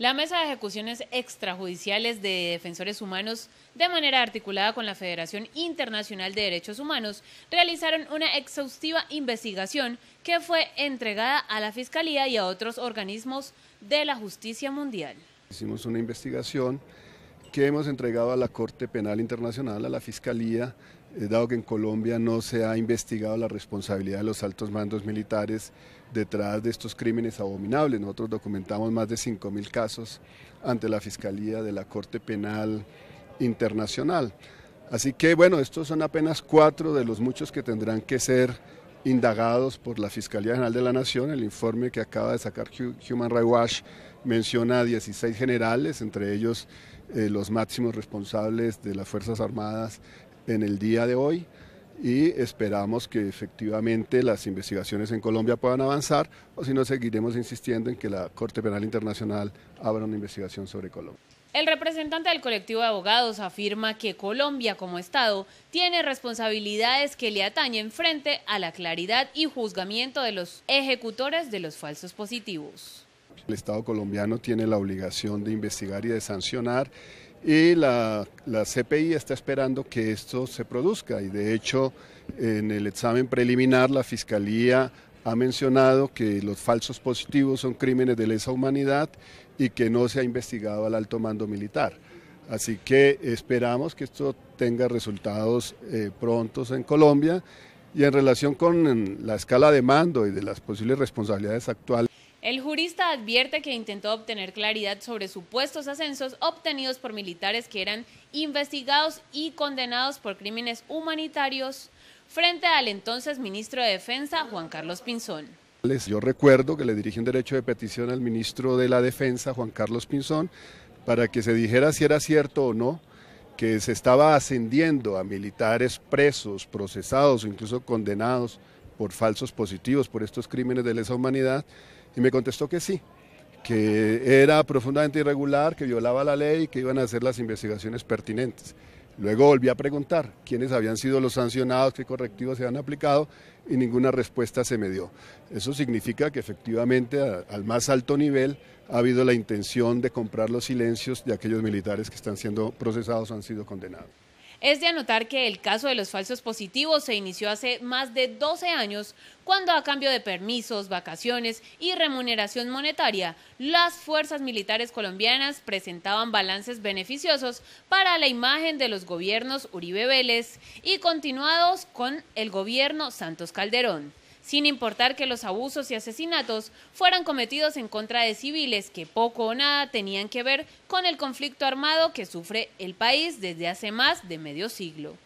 La Mesa de Ejecuciones Extrajudiciales de Defensores Humanos, de manera articulada con la Federación Internacional de Derechos Humanos, realizaron una exhaustiva investigación que fue entregada a la Fiscalía y a otros organismos de la justicia mundial. Hicimos una investigación que hemos entregado a la Corte Penal Internacional, a la Fiscalía, eh, dado que en Colombia no se ha investigado la responsabilidad de los altos mandos militares detrás de estos crímenes abominables. Nosotros documentamos más de 5.000 casos ante la Fiscalía de la Corte Penal Internacional. Así que bueno, estos son apenas cuatro de los muchos que tendrán que ser indagados por la Fiscalía General de la Nación. El informe que acaba de sacar Human Rights Watch menciona a 16 generales, entre ellos eh, los máximos responsables de las Fuerzas Armadas en el día de hoy y esperamos que efectivamente las investigaciones en Colombia puedan avanzar o si no seguiremos insistiendo en que la Corte Penal Internacional abra una investigación sobre Colombia. El representante del colectivo de abogados afirma que Colombia como Estado tiene responsabilidades que le atañen frente a la claridad y juzgamiento de los ejecutores de los falsos positivos. El Estado colombiano tiene la obligación de investigar y de sancionar y la, CPI está esperando que esto se produzca y de hecho en el examen preliminar la Fiscalía ha mencionado que los falsos positivos son crímenes de lesa humanidad y que no se ha investigado al alto mando militar. Así que esperamos que esto tenga resultados eh, prontos en Colombia y en relación con la escala de mando y de las posibles responsabilidades actuales. El jurista advierte que intentó obtener claridad sobre supuestos ascensos obtenidos por militares que eran investigados y condenados por crímenes humanitarios frente al entonces ministro de Defensa, Juan Carlos Pinzón. Yo recuerdo que le dirigí un derecho de petición al ministro de la Defensa, Juan Carlos Pinzón, para que se dijera si era cierto o no que se estaba ascendiendo a militares presos, procesados o incluso condenados por falsos positivos por estos crímenes de lesa humanidad y me contestó que sí, que era profundamente irregular, que violaba la ley, y que iban a hacer las investigaciones pertinentes. Luego volví a preguntar quiénes habían sido los sancionados, qué correctivos se han aplicado y ninguna respuesta se me dio. Eso significa que efectivamente al más alto nivel ha habido la intención de comprar los silencios de aquellos militares que están siendo procesados o han sido condenados. Es de anotar que el caso de los falsos positivos se inició hace más de 12 años, cuando a cambio de permisos, vacaciones y remuneración monetaria, las fuerzas militares colombianas presentaban balances beneficiosos para la imagen de los gobiernos Uribe Vélez y continuados con el gobierno Santos Calderón sin importar que los abusos y asesinatos fueran cometidos en contra de civiles que poco o nada tenían que ver con el conflicto armado que sufre el país desde hace más de medio siglo.